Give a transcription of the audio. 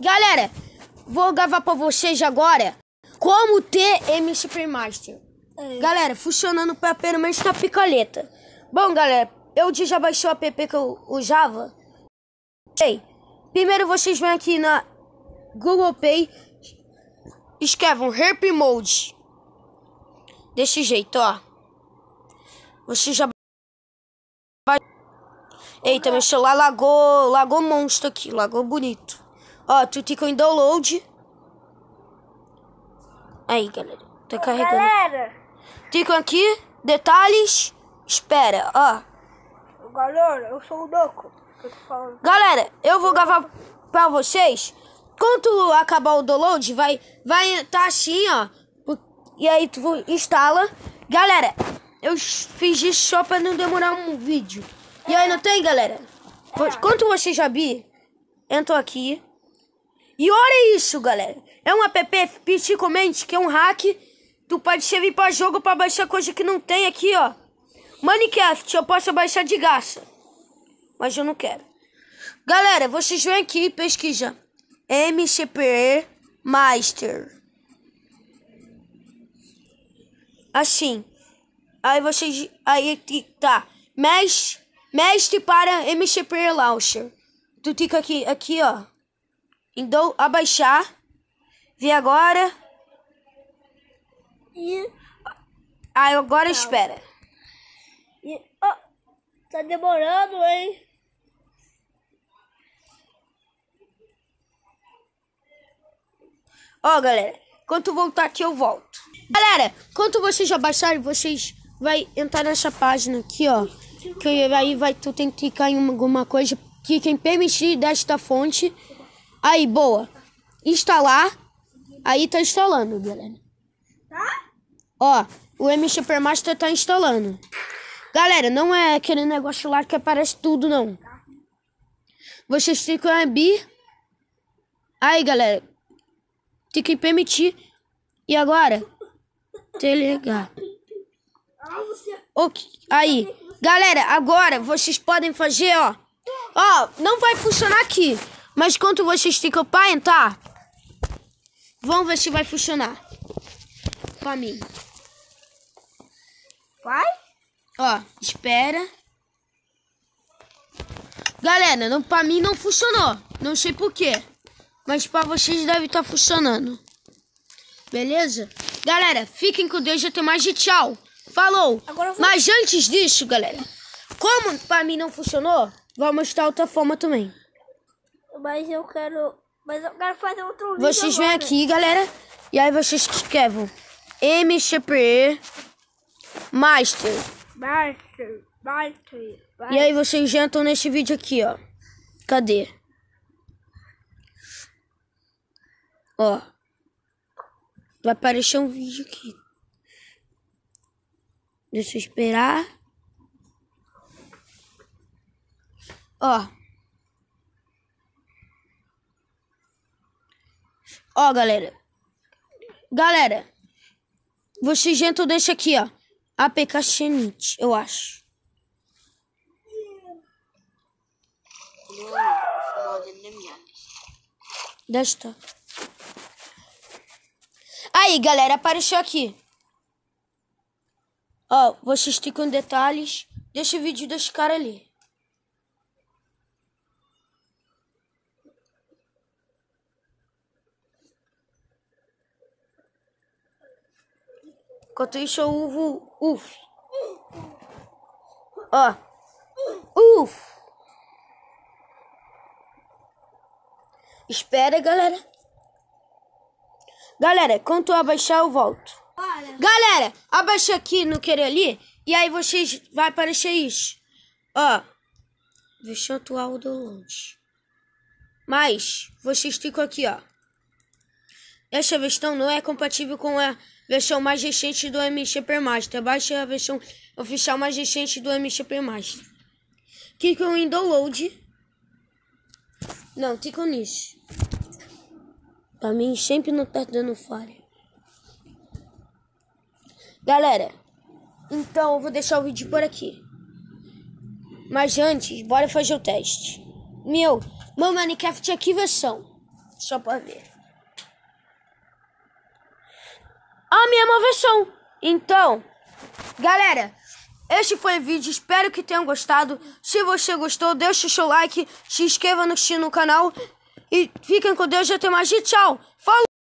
Galera, vou gravar pra vocês agora como ter M Premaster. É. Galera, funcionando pra pelo menos na picoleta. Bom, galera, eu já baixei o app que eu usava. primeiro vocês vêm aqui na Google Play, escrevam Herp Mode. Desse jeito, ó. Você já Eita, tá meu celular lagou, lagou monstro aqui, lagou bonito. Ó, tu clica em download. Aí, galera, tá carregando. Galera. Clica aqui, detalhes, espera, ó. Galera, eu sou o Doco. galera, eu vou gravar pra vocês. Quando acabar o download, vai vai tá assim, ó. E aí tu instala. Galera, eu fiz isso só pra não demorar um vídeo. E aí, não tem, galera? É. Quanto você já vi, entrou aqui. E olha isso, galera. É um app comente que é um hack. Tu pode servir pra jogo pra baixar coisa que não tem aqui, ó. Minecraft, eu posso baixar de graça. Mas eu não quero. Galera, vocês vêm aqui e pesquisam. MCPE Master. Assim. Aí vocês. Aí tá. Mesh. Mestre para MCP Launcher. Tu clica aqui, aqui, ó. Em então, abaixar. Vi agora. E... Ah, agora espera. E... Oh, tá demorando, hein? Ó, oh, galera. Quando voltar aqui, eu volto. Galera, quando vocês abaixarem, vocês vai entrar nessa página aqui, ó que aí vai, tu tem que clicar em alguma coisa que quem permitir desta fonte. Aí, boa. Instalar. Aí tá instalando, galera. Tá? Ó, o M Supermaster tá instalando. Galera, não é aquele negócio lá que aparece tudo, não. Vocês ficam abrir. Aí, galera. Tem que permitir. E agora? Delegar. ligar ah, Aí. Galera, agora vocês podem fazer, ó. Ó, não vai funcionar aqui. Mas quando vocês ficam para entrar, tá? vamos ver se vai funcionar. Pra mim. Vai? Ó, espera. Galera, não, pra mim não funcionou. Não sei porquê. Mas pra vocês deve estar tá funcionando. Beleza? Galera, fiquem com Deus e até mais tchau. Falou! Vou... Mas antes disso, galera, como pra mim não funcionou, vou mostrar outra forma também. Mas eu quero. Mas eu quero fazer outro vídeo. Vocês agora. vêm aqui, galera, e aí vocês escrevam MCP Master. Master. Master. Master. E aí vocês entram nesse vídeo aqui, ó. Cadê? Ó. Vai aparecer um vídeo aqui. Deixa eu esperar. Ó. Ó, galera. Galera. Vocês gente deixa aqui, ó. APK Xenit, eu acho. Desta. Aí, galera, apareceu aqui. Ó, oh, vocês ficam detalhes. Deixa o vídeo desse cara ali. Enquanto isso, eu uvo. Uf. Ó. Oh. Uf. Espera, galera. Galera, quanto eu abaixar, eu volto. Galera, abaixa aqui no querer ali. E aí vocês vai aparecer isso. Ó. Deixa eu atuar o do Mas, vocês ficam aqui, ó. Esta versão não é compatível com a versão mais recente do MX Master. Baixe a versão oficial mais recente do MX Master. Clicam em download. Não, clicam nisso. Pra mim sempre não tá dando falha. Galera, então eu vou deixar o vídeo por aqui. Mas antes, bora fazer o teste. Meu, meu Minecraft é aqui versão. Só pra ver. A mesma versão. Então, galera, este foi o vídeo. Espero que tenham gostado. Se você gostou, deixa o seu like. Se inscreva no, no canal. E fiquem com Deus e até mais. E tchau. Falou!